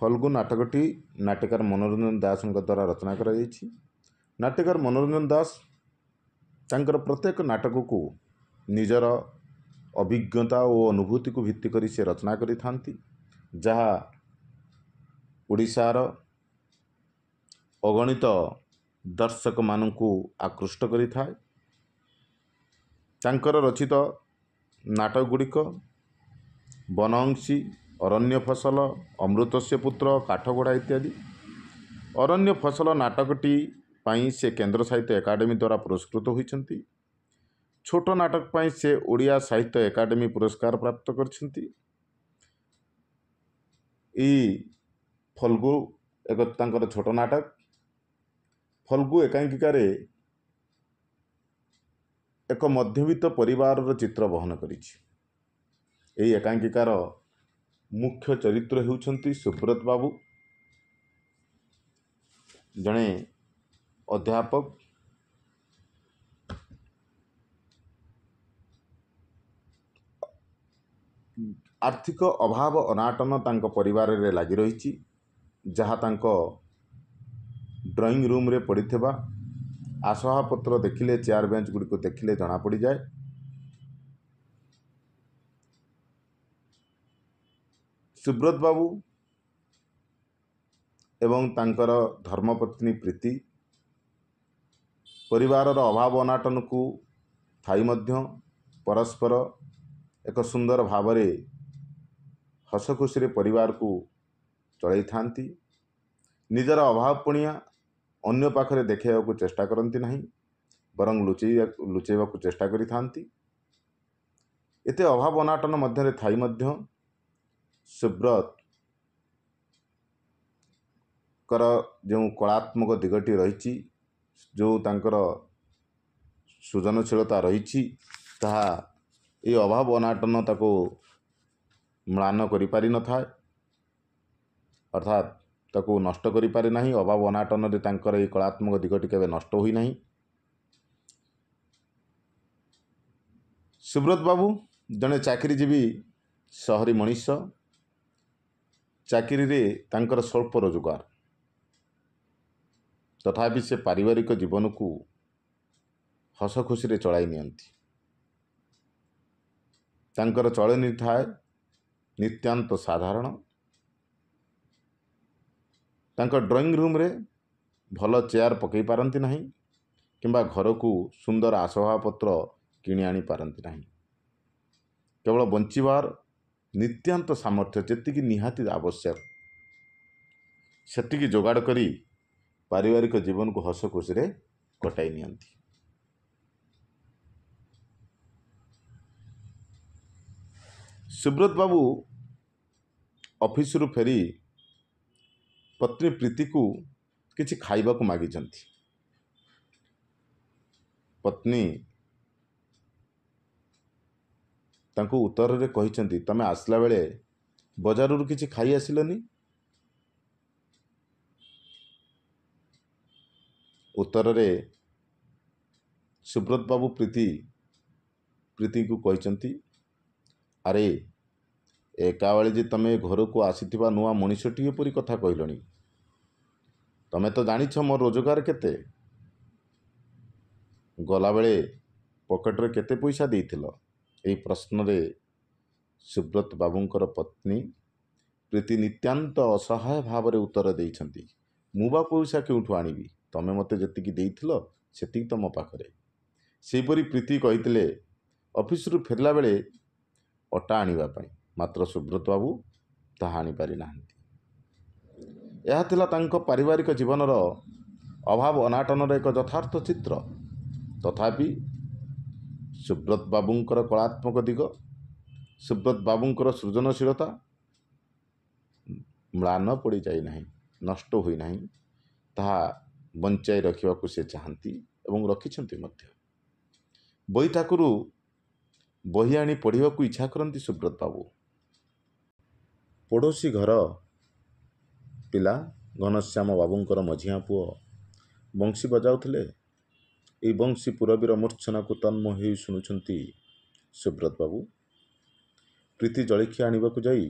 ଫଲ୍ଗୁ ନାଟକଟି ନାଟ୍ୟକାର ମନୋରଞ୍ଜନ ଦାସଙ୍କ ଦ୍ୱାରା ରଚନା କରାଯାଇଛି ନାଟ୍ୟକାର ମନୋରଞ୍ଜନ ଦାସ ତାଙ୍କର ପ୍ରତ୍ୟେକ ନାଟକକୁ ନିଜର ଅଭିଜ୍ଞତା ଓ ଅନୁଭୂତିକୁ ଭିତ୍ତି କରି ସେ ରଚନା କରିଥାନ୍ତି ଯାହା ଓଡ଼ିଶାର ଅଗଣିତ ଦର୍ଶକମାନଙ୍କୁ ଆକୃଷ୍ଟ କରିଥାଏ ତାଙ୍କର ରଚିତ ନାଟକ ଗୁଡ଼ିକ ବନଅଂଶୀ ଅରଣ୍ୟ ଫସଲ ଅମୃତସ୍ୟ ପୁତ୍ର କାଠଗୋଡ଼ା ଇତ୍ୟାଦି ଅରଣ୍ୟ ଫସଲ ନାଟକଟି ପାଇଁ ସେ କେନ୍ଦ୍ର ସାହିତ୍ୟ ଏକାଡେମୀ ଦ୍ୱାରା ପୁରସ୍କୃତ ହୋଇଛନ୍ତି ଛୋଟ ନାଟକ ପାଇଁ ସେ ଓଡ଼ିଆ ସାହିତ୍ୟ ଏକାଡେମୀ ପୁରସ୍କାର ପ୍ରାପ୍ତ କରିଛନ୍ତି ଏଇ ଫଲ୍ଗୁ ଏକ ତାଙ୍କର ଛୋଟ ନାଟକ ଫଲ୍ଗୁ ଏକାଙ୍କିକାରେ ଏକ ମଧ୍ୟବିତ୍ତ ପରିବାରର ଚିତ୍ର ବହନ କରିଛି ଏହି ଏକାଙ୍କିକାର मुख्य चरित्र होती सुब्रत बाबू जड़े अध्यापक आर्थिक अभाव अनाटन पर लग रही जहाँ ड्रईंग रूम्रे पड़ा आसवाहपत्र देखिले चेयर बेच गुड़ी देखिले जमापड़ जाए सुब्रत बाबू एवं धर्मपत्नी प्रीति पर अभाव अनाटन को थी परस्पर एक सुंदर भाव हस खुशी पर चल था निजर अभावपणिया अन्य पाखे देखा चेष्टा करती ना बर लुचे लुचेवाक चेष्टा करते अभाव अनाटन मध्य थी सुब्रत जो कलात्मक दिग्ट रही जो तर सृजनशीलता रही ये अभाव अनाटन ताको म्लान करें अर्थात ताको नष्ट ना अभाव अनाटन कलात्मक दिगटी के नष्ट होना सुब्रत बाबू जड़े चाकरीजीवी सहरी मनीष ଚାକିରିରେ ତାଙ୍କର ସ୍ୱଳ୍ପ ରୋଜଗାର ତଥାପି ସେ ପାରିବାରିକ ଜୀବନକୁ ହସ ଖୁସିରେ ଚଳାଇ ନିଅନ୍ତି ତାଙ୍କର ଚଳନି ଥାଏ ନିତ୍ୟାନ୍ତ ସାଧାରଣ ତାଙ୍କ ଡ୍ରଇଂ ରୁମ୍ରେ ଭଲ ଚେୟାର ପକାଇ ପାରନ୍ତି ନାହିଁ କିମ୍ବା ଘରକୁ ସୁନ୍ଦର ଆସବାବପତ୍ର କିଣି ଆଣିପାରନ୍ତି ନାହିଁ କେବଳ ବଞ୍ଚିବାର ନିତ୍ୟାନ୍ତ ସାମର୍ଥ୍ୟ ଯେତିକି ନିହାତି ଆବଶ୍ୟକ ସେତିକି ଯୋଗାଡ଼ କରି ପାରିବାରିକ ଜୀବନକୁ ହସ ଖୁସିରେ କଟାଇ ନିଅନ୍ତି ସୁବ୍ରତ ବାବୁ ଅଫିସରୁ ଫେରି ପତ୍ନୀ ପ୍ରୀତିକୁ କିଛି ଖାଇବାକୁ ମାଗିଛନ୍ତି ପତ୍ନୀ ତାଙ୍କୁ ଉତ୍ତରରେ କହିଛନ୍ତି ତୁମେ ଆସିଲା ବେଳେ ବଜାରରୁ କିଛି ଖାଇ ଆସିଲନି ଉତ୍ତରରେ ସୁବ୍ରତ ବାବୁ ପ୍ରୀତି ପ୍ରୀତିଙ୍କୁ କହିଛନ୍ତି ଆରେ ଏକାବେଳେ ଯେ ତୁମେ ଘରକୁ ଆସିଥିବା ନୂଆ ମଣିଷଟିଏ ପରି କଥା କହିଲଣି ତୁମେ ତ ଜାଣିଛ ମୋ ରୋଜଗାର କେତେ ଗଲାବେଳେ ପକେଟରେ କେତେ ପଇସା ଦେଇଥିଲ ଏହି ପ୍ରଶ୍ନରେ ସୁବ୍ରତ ବାବୁଙ୍କର ପତ୍ନୀ ପ୍ରୀତି ନିତ୍ୟାନ୍ତ ଅସହାୟ ଭାବରେ ଉତ୍ତର ଦେଇଛନ୍ତି ମୁଁ ବା ପଇସା କେଉଁଠୁ ଆଣିବି ତମେ ମୋତେ ଯେତିକି ଦେଇଥିଲ ସେତିକି ତ ମୋ ପାଖରେ ସେହିପରି ପ୍ରୀତି କହିଥିଲେ ଅଫିସରୁ ଫେରିଲା ବେଳେ ଅଟା ଆଣିବା ପାଇଁ ମାତ୍ର ସୁବ୍ରତ ବାବୁ ତାହା ଆଣିପାରି ନାହାନ୍ତି ଏହା ଥିଲା ତାଙ୍କ ପାରିବାରିକ ଜୀବନର ଅଭାବ ଅନାଟନର ଏକ ଯଥାର୍ଥ ଚିତ୍ର ତଥାପି ସୁବ୍ରତ ବାବୁଙ୍କର କଳାତ୍ମକ ଦିଗ ସୁବ୍ରତ ବାବୁଙ୍କର ସୃଜନଶୀଳତା ମ୍ଳାନ ପଡ଼ିଯାଇ ନାହିଁ ନଷ୍ଟ ହୋଇନାହିଁ ତାହା ବଞ୍ଚାଇ ରଖିବାକୁ ସେ ଚାହାନ୍ତି ଏବଂ ରଖିଛନ୍ତି ମଧ୍ୟ ବହି ଠାକୁରୁ ବହି ଆଣି ପଢ଼ିବାକୁ ଇଚ୍ଛା କରନ୍ତି ସୁବ୍ରତ ବାବୁ ପଡ଼ୋଶୀ ଘର ପିଲା ଘନଶ୍ୟାମ ବାବୁଙ୍କର ମଝିଆଁ ପୁଅ ବଂଶୀ ବଜାଉଥିଲେ ଏହି ବଂଶୀ ପୂରବୀର ମୂର୍ଚ୍ଛନାକୁ ତନ୍ମ ହେଇ ଶୁଣୁଛନ୍ତି ସୁବ୍ରତ ବାବୁ ପ୍ରୀତି ଜଳଖିଆ ଆଣିବାକୁ ଯାଇ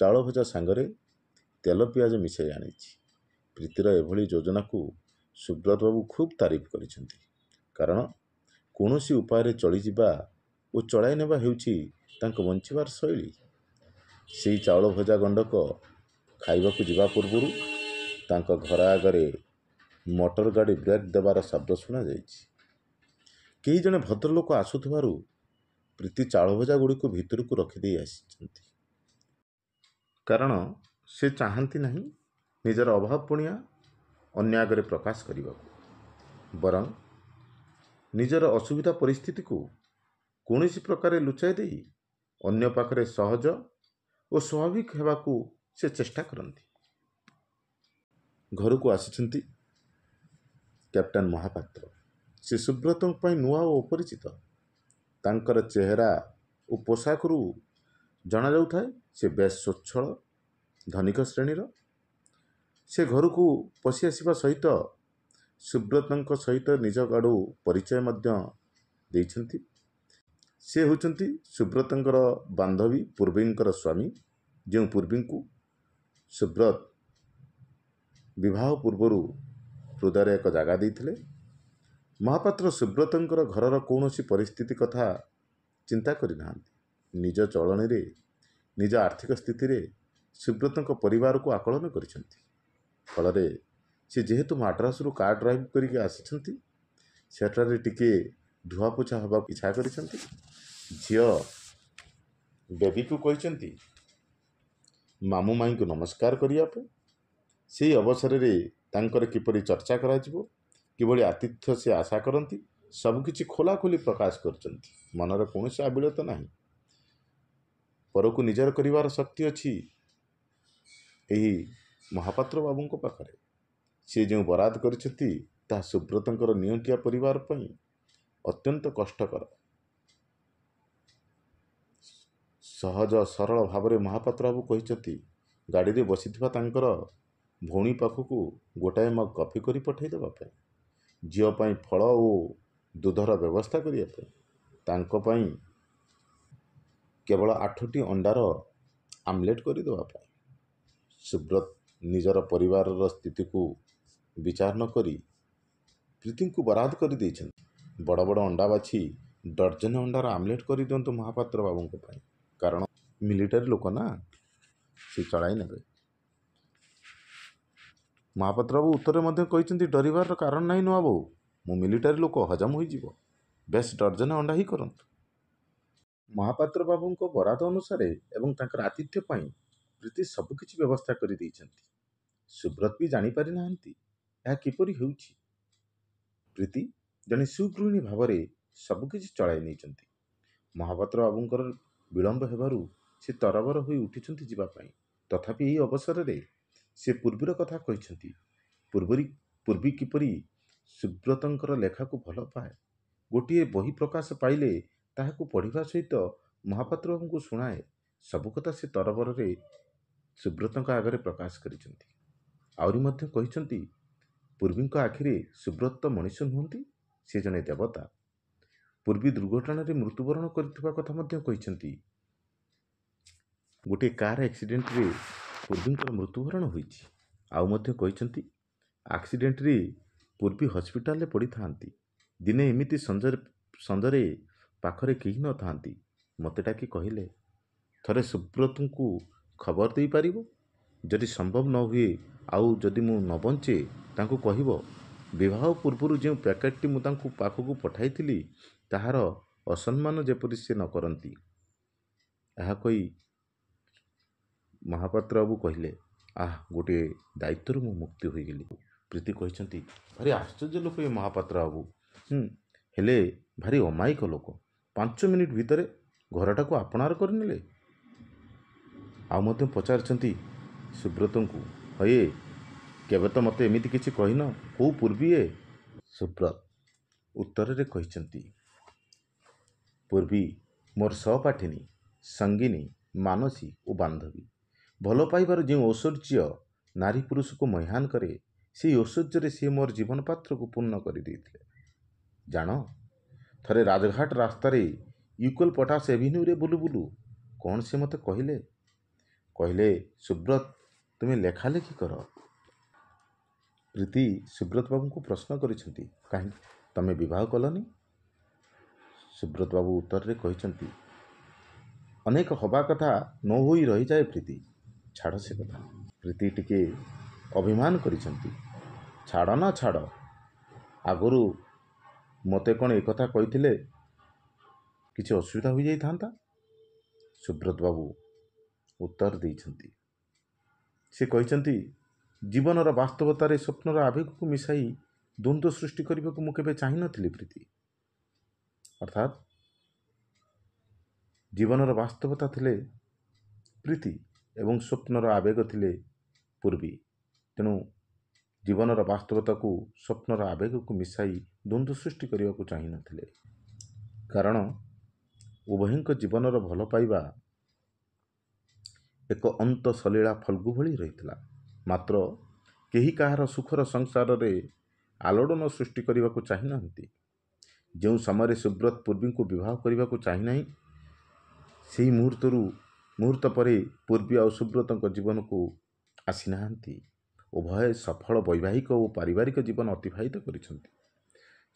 ଚାଉଳ ଭଜା ସାଙ୍ଗରେ ତେଲ ପିଆଜ ମିଶାଇ ଆଣିଛି ପ୍ରୀତିର ଏଭଳି ଯୋଜନାକୁ ସୁବ୍ରତ ବାବୁ ଖୁବ୍ ତାରିଫ କରିଛନ୍ତି କାରଣ କୌଣସି ଉପାୟରେ ଚଳିଯିବା ଓ ଚଳାଇ ନେବା ହେଉଛି ତାଙ୍କ ବଞ୍ଚିବାର ଶୈଳୀ ସେହି ଚାଉଳ ଭଜା ଗଣ୍ଡକ ଖାଇବାକୁ ଯିବା ପୂର୍ବରୁ ତାଙ୍କ ଘର ଆଗରେ ମଟର ଗାଡ଼ି ବ୍ରେକ୍ ଦେବାର ଶବ୍ଦ ଶୁଣାଯାଇଛି କେହି ଜଣେ ଭଦ୍ରଲୋକ ଆସୁଥିବାରୁ ପ୍ରୀତି ଚାଳଭଜାଗୁଡ଼ିକୁ ଭିତରକୁ ରଖିଦେଇ ଆସିଛନ୍ତି କାରଣ ସେ ଚାହାନ୍ତି ନାହିଁ ନିଜର ଅଭାବ ଅଭାବପୁଣିଆ ଅନ୍ୟ ଆଗରେ ପ୍ରକାଶ କରିବାକୁ ବରଂ ନିଜର ଅସୁବିଧା ପରିସ୍ଥିତିକୁ କୌଣସି ପ୍ରକାରେ ଲୁଚାଇ ଦେଇ ଅନ୍ୟ ପାଖରେ ସହଜ ଓ ସ୍ୱାଭାବିକ ହେବାକୁ ସେ ଚେଷ୍ଟା କରନ୍ତି ଘରକୁ ଆସିଛନ୍ତି କ୍ୟାପ୍ଟେନ୍ ମହାପାତ୍ର ସେ ସୁବ୍ରତଙ୍କ ପାଇଁ ନୂଆ ଓ ଅପରିଚିତ ତାଙ୍କର ଚେହେରା ଓ ପୋଷାକରୁ ଜଣାଯାଉଥାଏ ସେ ବେଶ୍ ସ୍ୱଚ୍ଛଳ ଧନିକ ଶ୍ରେଣୀର ସେ ଘରକୁ ପଶି ଆସିବା ସହିତ ସୁବ୍ରତଙ୍କ ସହିତ ନିଜ ଆଡ଼ୁ ପରିଚୟ ମଧ୍ୟ ଦେଇଛନ୍ତି ସେ ହେଉଛନ୍ତି ସୁବ୍ରତଙ୍କର ବାନ୍ଧବୀ ପୂର୍ବୀଙ୍କର ସ୍ୱାମୀ ଯେଉଁ ପୂର୍ବୀଙ୍କୁ ସୁବ୍ରତ ବିବାହ ପୂର୍ବରୁ ହୃଦୟରେ ଏକ ଜାଗା ଦେଇଥିଲେ ମହାପାତ୍ର ସୁବ୍ରତଙ୍କର ଘରର କୌଣସି ପରିସ୍ଥିତି କଥା ଚିନ୍ତା କରିନାହାନ୍ତି ନିଜ ଚଳଣିରେ ନିଜ ଆର୍ଥିକ ସ୍ଥିତିରେ ସୁବ୍ରତଙ୍କ ପରିବାରକୁ ଆକଳନ କରିଛନ୍ତି ଫଳରେ ସେ ଯେହେତୁ ମାଡ୍ରାସରୁ କାର୍ ଡ୍ରାଇଭ୍ କରିକି ଆସିଛନ୍ତି ସେଠାରେ ଟିକିଏ ଧୁଆପୋଛା ହେବାକୁ ଇଚ୍ଛା କରିଛନ୍ତି ଝିଅ ବେବିକୁ କହିଛନ୍ତି ମାମୁଁ ମାଇଁଙ୍କୁ ନମସ୍କାର କରିବା ପାଇଁ ସେହି ଅବସରରେ ତାଙ୍କର କିପରି ଚର୍ଚ୍ଚା କରାଯିବ କିଭଳି ଆତିଥ୍ୟ ସେ ଆଶା କରନ୍ତି ସବୁକିଛି ଖୋଲାଖୋଲି ପ୍ରକାଶ କରୁଛନ୍ତି ମନର କୌଣସି ଆବିଳତ ନାହିଁ ପରକୁ ନିଜର କରିବାର ଶକ୍ତି ଅଛି ଏହି ମହାପାତ୍ର ବାବୁଙ୍କ ପାଖରେ ସିଏ ଯେଉଁ ବରାଦ କରିଛନ୍ତି ତାହା ସୁବ୍ରତଙ୍କର ନିଅଣ୍ଟିଆ ପରିବାର ପାଇଁ ଅତ୍ୟନ୍ତ କଷ୍ଟକର ସହଜ ସରଳ ଭାବରେ ମହାପାତ୍ର ବାବୁ କହିଛନ୍ତି ଗାଡ଼ିରେ ବସିଥିବା ତାଙ୍କର ଭଉଣୀ ପାଖକୁ ଗୋଟାଏ ମଗ୍ କଫି କରି ପଠାଇଦେବା ପାଇଁ ଝିଅ ପାଇଁ ଫଳ ଓ ଦୁଧର ବ୍ୟବସ୍ଥା କରିବା ପାଇଁ ତାଙ୍କ ପାଇଁ କେବଳ ଆଠଟି ଅଣ୍ଡାର ଆମଲେଟ୍ କରିଦେବା ପାଇଁ ସୁବ୍ରତ ନିଜର ପରିବାରର ସ୍ଥିତିକୁ ବିଚାର ନ କରି ପ୍ରୀତିଙ୍କୁ ବରାଦ କରିଦେଇଛନ୍ତି ବଡ଼ ବଡ଼ ଅଣ୍ଡା ବାଛି ଡର୍ଜନ ଅଣ୍ଡାର ଆମଲେଟ୍ କରିଦିଅନ୍ତୁ ମହାପାତ୍ର ବାବୁଙ୍କ ପାଇଁ କାରଣ ମିଲିଟାରୀ ଲୋକ ନା ସେ ଚଳାଇ ନେବେ ମହାପାତ୍ର ବାବୁ ଉତ୍ତରରେ ମଧ୍ୟ କହିଛନ୍ତି ଡରିବାର କାରଣ ନାହିଁ ନୂଆ ବୋଉ ମୁଁ ମିଲିଟାରୀ ଲୋକ ହଜମ ହୋଇଯିବ ବେଶ୍ ଡର୍ଜନେ ଅଣ୍ଡା ହିଁ କରନ୍ତୁ ମହାପାତ୍ର ବାବୁଙ୍କ ବରାଦ ଅନୁସାରେ ଏବଂ ତାଙ୍କର ଆତିଥ୍ୟ ପାଇଁ ପ୍ରୀତି ସବୁକିଛି ବ୍ୟବସ୍ଥା କରିଦେଇଛନ୍ତି ସୁବ୍ରତ ବି ଜାଣିପାରି ନାହାନ୍ତି ଏହା କିପରି ହେଉଛି ପ୍ରୀତି ଜଣେ ସୁଗୃହିଣୀ ଭାବରେ ସବୁକିଛି ଚଳାଇ ନେଇଛନ୍ତି ମହାପାତ୍ର ବାବୁଙ୍କର ବିଳମ୍ବ ହେବାରୁ ସେ ତରବର ହୋଇ ଉଠିଛନ୍ତି ଯିବା ପାଇଁ ତଥାପି ଏହି ଅବସରରେ ସେ ପୂର୍ବର କଥା କହିଛନ୍ତି ପୂର୍ବରୀ ପୂର୍ବୀ କିପରି ସୁବ୍ରତଙ୍କର ଲେଖାକୁ ଭଲ ପାଏ ଗୋଟିଏ ବହି ପ୍ରକାଶ ପାଇଲେ ତାହାକୁ ପଢ଼ିବା ସହିତ ମହାପାତ୍ରଙ୍କୁ ଶୁଣାଏ ସବୁ କଥା ସେ ତରବରରେ ସୁବ୍ରତଙ୍କ ଆଗରେ ପ୍ରକାଶ କରିଛନ୍ତି ଆହୁରି ମଧ୍ୟ କହିଛନ୍ତି ପୂର୍ବୀଙ୍କ ଆଖିରେ ସୁବ୍ରତ ମଣିଷ ନୁହନ୍ତି ସେ ଜଣେ ଦେବତା ପୂର୍ବୀ ଦୁର୍ଘଟଣାରେ ମୃତ୍ୟୁବରଣ କରିଥିବା କଥା ମଧ୍ୟ କହିଛନ୍ତି ଗୋଟିଏ କାର୍ ଆକ୍ସିଡେଣ୍ଟରେ ପୂର୍ବୀଙ୍କର ମୃତ୍ୟୁବରଣ ହୋଇଛି ଆଉ ମଧ୍ୟ କହିଛନ୍ତି ଆକ୍ସିଡେଣ୍ଟରେ ପୂର୍ବୀ ହସ୍ପିଟାଲରେ ପଡ଼ିଥାନ୍ତି ଦିନେ ଏମିତି ସଞ୍ଜରେ ସଞ୍ଜରେ ପାଖରେ କେହି ନଥାନ୍ତି ମୋତେ ଡାକି କହିଲେ ଥରେ ସୁବ୍ରତଙ୍କୁ ଖବର ଦେଇପାରିବ ଯଦି ସମ୍ଭବ ନ ହୁଏ ଆଉ ଯଦି ମୁଁ ନ ବଞ୍ଚେ ତାଙ୍କୁ କହିବ ବିବାହ ପୂର୍ବରୁ ଯେଉଁ ପ୍ୟାକେଟ୍ଟି ମୁଁ ତାଙ୍କୁ ପାଖକୁ ପଠାଇଥିଲି ତାହାର ଅସମ୍ମାନ ଯେପରି ସେ ନ କରନ୍ତି ଏହା କହି ମହାପାତ୍ର ବାବୁ କହିଲେ ଆହ ଗୋଟିଏ ଦାୟିତ୍ୱରୁ ମୁଁ ମୁକ୍ତି ହୋଇଗଲି ପ୍ରୀତି କହିଛନ୍ତି ଭାରି ଆଶ୍ଚର୍ଯ୍ୟ ଲୋକ ଏ ମହାପାତ୍ର ବାବୁ ହେଲେ ଭାରି ଅମାୟିକ ଲୋକ ପାଞ୍ଚ ମିନିଟ୍ ଭିତରେ ଘରଟାକୁ ଆପଣାର କରିନେଲେ ଆଉ ମଧ୍ୟ ପଚାରିଛନ୍ତି ସୁବ୍ରତଙ୍କୁ ହଏ କେବେ ତ ମୋତେ ଏମିତି କିଛି କହିନ କେଉଁ ପୂର୍ବୀ ଏ ସୁବ୍ରତ ଉତ୍ତରରେ କହିଛନ୍ତି ପୂର୍ବୀ ମୋର ସହପାଠିନୀ ସଙ୍ଗିନୀ ମାନସୀ ଓ ବାନ୍ଧବୀ ଭଲ ପାଇବାର ଯେଉଁ ଐଶ୍ୱର୍ଯ୍ୟ ନାରୀ ପୁରୁଷକୁ ମହ୍ୟାନ କରେ ସେହି ଐଶ୍ୱର୍ଯ୍ୟରେ ସିଏ ମୋର ଜୀବନପାତ୍ରକୁ ପୂର୍ଣ୍ଣ କରିଦେଇଥିଲେ ଜାଣ ଥରେ ରାଜଘାଟ ରାସ୍ତାରେ ୟୁକ୍ୱେଲ ପଟାସ ଏଭିନ୍ୟୁରେ ବୁଲୁ ବୁଲୁ କ'ଣ ସେ ମୋତେ କହିଲେ କହିଲେ ସୁବ୍ରତ ତୁମେ ଲେଖାଲେଖି କର ପ୍ରୀତି ସୁବ୍ରତ ବାବୁଙ୍କୁ ପ୍ରଶ୍ନ କରିଛନ୍ତି କାହିଁକି ତୁମେ ବିବାହ କଲନି ସୁବ୍ରତ ବାବୁ ଉତ୍ତରରେ କହିଛନ୍ତି ଅନେକ ହେବା କଥା ନ ହୋଇ ରହିଯାଏ ପ୍ରୀତି ଛାଡ଼ ସେ କଥା ପ୍ରୀତି ଟିକିଏ ଅଭିମାନ କରିଛନ୍ତି ଛାଡ଼ ନା ଛାଡ଼ ଆଗରୁ ମୋତେ କ'ଣ ଏକଥା କହିଥିଲେ କିଛି ଅସୁବିଧା ହୋଇଯାଇଥାନ୍ତା ସୁବ୍ରତ ବାବୁ ଉତ୍ତର ଦେଇଛନ୍ତି ସେ କହିଛନ୍ତି ଜୀବନର ବାସ୍ତବତାରେ ସ୍ୱପ୍ନର ଆବେଗକୁ ମିଶାଇ ଦ୍ୱନ୍ଦ୍ୱ ସୃଷ୍ଟି କରିବାକୁ ମୁଁ କେବେ ଚାହିଁନଥିଲି ପ୍ରୀତି ଅର୍ଥାତ୍ ଜୀବନର ବାସ୍ତବତା ଥିଲେ ପ୍ରୀତି ଏବଂ ସ୍ୱପ୍ନର ଆବେଗ ଥିଲେ ପୂର୍ବୀ ତେଣୁ ଜୀବନର ବାସ୍ତବତାକୁ ସ୍ୱପ୍ନର ଆବେଗକୁ ମିଶାଇ ଦ୍ୱନ୍ଦ୍ୱ ସୃଷ୍ଟି କରିବାକୁ ଚାହିଁନଥିଲେ କାରଣ ଉଭୟଙ୍କ ଜୀବନର ଭଲ ପାଇବା ଏକ ଅନ୍ତ ସଲୀଳା ଫଲ୍ଗୁ ଭଳି ରହିଥିଲା ମାତ୍ର କେହି କାହାର ସୁଖର ସଂସାରରେ ଆଲୋଡ଼ନ ସୃଷ୍ଟି କରିବାକୁ ଚାହିଁନାହାନ୍ତି ଯେଉଁ ସମୟରେ ସୁବ୍ରତ ପୂର୍ବୀଙ୍କୁ ବିବାହ କରିବାକୁ ଚାହିଁନାହିଁ ସେହି ମୁହୂର୍ତ୍ତରୁ ମୁହୂର୍ତ୍ତ ପରେ ପୂର୍ବୀ ଆଉ ସୁବ୍ରତଙ୍କ ଜୀବନକୁ ଆସିନାହାନ୍ତି ଉଭୟ ସଫଳ ବୈବାହିକ ଓ ପାରିବାରିକ ଜୀବନ ଅତିବାହିତ କରିଛନ୍ତି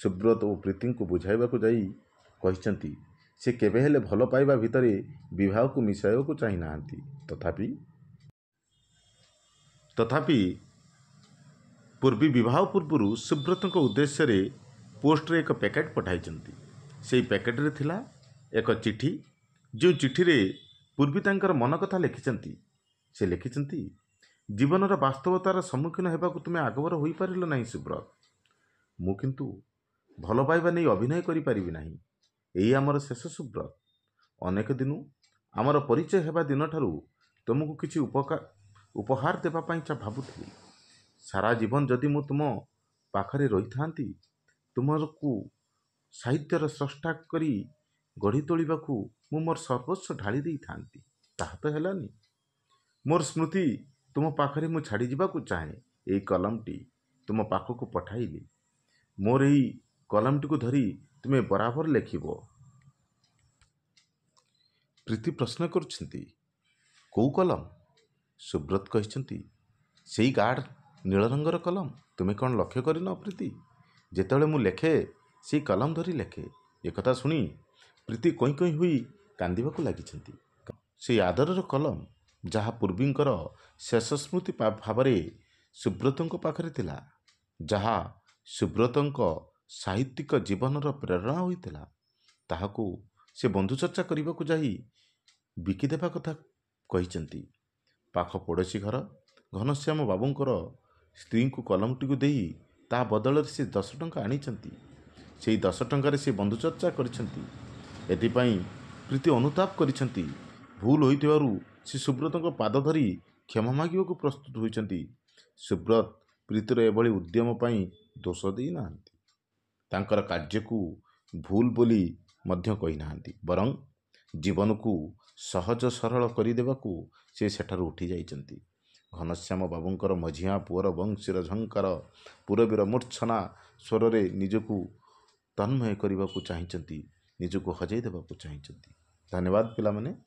ସୁବ୍ରତ ଓ ପ୍ରୀତିଙ୍କୁ ବୁଝାଇବାକୁ ଯାଇ କହିଛନ୍ତି ସେ କେବେ ହେଲେ ଭଲ ପାଇବା ଭିତରେ ବିବାହକୁ ମିଶାଇବାକୁ ଚାହିଁନାହାନ୍ତି ତଥାପି ତଥାପି ପୂର୍ବୀ ବିବାହ ପୂର୍ବରୁ ସୁବ୍ରତଙ୍କ ଉଦ୍ଦେଶ୍ୟରେ ପୋଷ୍ଟରେ ଏକ ପ୍ୟାକେଟ୍ ପଠାଇଛନ୍ତି ସେହି ପ୍ୟାକେଟରେ ଥିଲା ଏକ ଚିଠି ଯେଉଁ ଚିଠିରେ ପୂର୍ବିତାଙ୍କର ମନ କଥା ଲେଖିଛନ୍ତି ସେ ଲେଖିଛନ୍ତି ଜୀବନର ବାସ୍ତବତାର ସମ୍ମୁଖୀନ ହେବାକୁ ତୁମେ ଆଗଭର ହୋଇପାରିଲ ନାହିଁ ସୁବ୍ରତ ମୁଁ କିନ୍ତୁ ଭଲ ପାଇବା ନେଇ ଅଭିନୟ କରିପାରିବି ନାହିଁ ଏଇ ଆମର ଶେଷ ସୁବ୍ରତ ଅନେକ ଦିନୁ ଆମର ପରିଚୟ ହେବା ଦିନଠାରୁ ତୁମକୁ କିଛି ଉପକାର ଉପହାର ଦେବା ପାଇଁ ଯା ଭାବୁଥିଲି ସାରା ଜୀବନ ଯଦି ମୁଁ ତୁମ ପାଖରେ ରହିଥାନ୍ତି ତୁମକୁ ସାହିତ୍ୟର ସ୍ରଷ୍ଟା କରି ଗଢ଼ି ତୋଳିବାକୁ ମୁଁ ମୋର ସର୍ବସ୍ୱ ଢାଳି ଦେଇଥାନ୍ତି ତାହା ତ ହେଲାନି ମୋର ସ୍ମୃତି ତୁମ ପାଖରେ ମୁଁ ଛାଡ଼ିଯିବାକୁ ଚାହେଁ ଏଇ କଲମଟି ତୁମ ପାଖକୁ ପଠାଇଲି ମୋର ଏଇ କଲମଟିକୁ ଧରି ତୁମେ ବରାବର ଲେଖିବ ପ୍ରୀତି ପ୍ରଶ୍ନ କରୁଛନ୍ତି କେଉଁ କଲମ ସୁବ୍ରତ କହିଛନ୍ତି ସେଇ ଗାର୍ଡ଼ ନୀଳ ରଙ୍ଗର କଲମ ତୁମେ କ'ଣ ଲକ୍ଷ୍ୟ କରିନ ପ୍ରୀତି ଯେତେବେଳେ ମୁଁ ଲେଖେ ସେଇ କଲମ ଧରି ଲେଖେ ଏକଥା ଶୁଣି ପ୍ରୀତି କଇଁ କଇଁ ହୋଇ କାନ୍ଦିବାକୁ ଲାଗିଛନ୍ତି ସେହି ଆଦରର କଲମ ଯାହା ପୂର୍ବୀଙ୍କର ଶେଷ ସ୍ମୃତି ଭାବରେ ସୁବ୍ରତଙ୍କ ପାଖରେ ଥିଲା ଯାହା ସୁବ୍ରତଙ୍କ ସାହିତ୍ୟିକ ଜୀବନର ପ୍ରେରଣା ହୋଇଥିଲା ତାହାକୁ ସେ ବନ୍ଧୁ ଚର୍ଚ୍ଚା କରିବାକୁ ଯାଇ ବିକିଦେବା କଥା କହିଛନ୍ତି ପାଖ ପଡ଼ୋଶୀ ଘର ଘନଶ୍ୟାମ ବାବୁଙ୍କର ସ୍ତ୍ରୀଙ୍କୁ କଲମଟିକୁ ଦେଇ ତାହା ବଦଳରେ ସେ ଦଶ ଟଙ୍କା ଆଣିଛନ୍ତି ସେହି ଦଶ ଟଙ୍କାରେ ସେ ବନ୍ଧୁ ଚର୍ଚ୍ଚା କରିଛନ୍ତି ଏଥିପାଇଁ ପ୍ରୀତି ଅନୁତାପ କରିଛନ୍ତି ଭୁଲ ହୋଇଥିବାରୁ ସେ ସୁବ୍ରତଙ୍କ ପାଦ ଧରି କ୍ଷମା ମାଗିବାକୁ ପ୍ରସ୍ତୁତ ହୋଇଛନ୍ତି ସୁବ୍ରତ ପ୍ରୀତିର ଏଭଳି ଉଦ୍ୟମ ପାଇଁ ଦୋଷ ଦେଇନାହାନ୍ତି ତାଙ୍କର କାର୍ଯ୍ୟକୁ ଭୁଲ ବୋଲି ମଧ୍ୟ କହିନାହାନ୍ତି ବରଂ ଜୀବନକୁ ସହଜ ସରଳ କରିଦେବାକୁ ସେ ସେଠାରୁ ଉଠିଯାଇଛନ୍ତି ଘନଶ୍ୟାମ ବାବୁଙ୍କର ମଝିଆଁ ପୁଅର ବଂଶୀର ଝଙ୍କାର ପୂରବୀର ମୂର୍ଚ୍ଛନା ସ୍ୱରରେ ନିଜକୁ ତନ୍ମୟ କରିବାକୁ ଚାହିଁଛନ୍ତି ନିଜକୁ ହଜାଇ ଦେବାକୁ ଚାହିଁଛନ୍ତି धन्यवाद पिला मैंने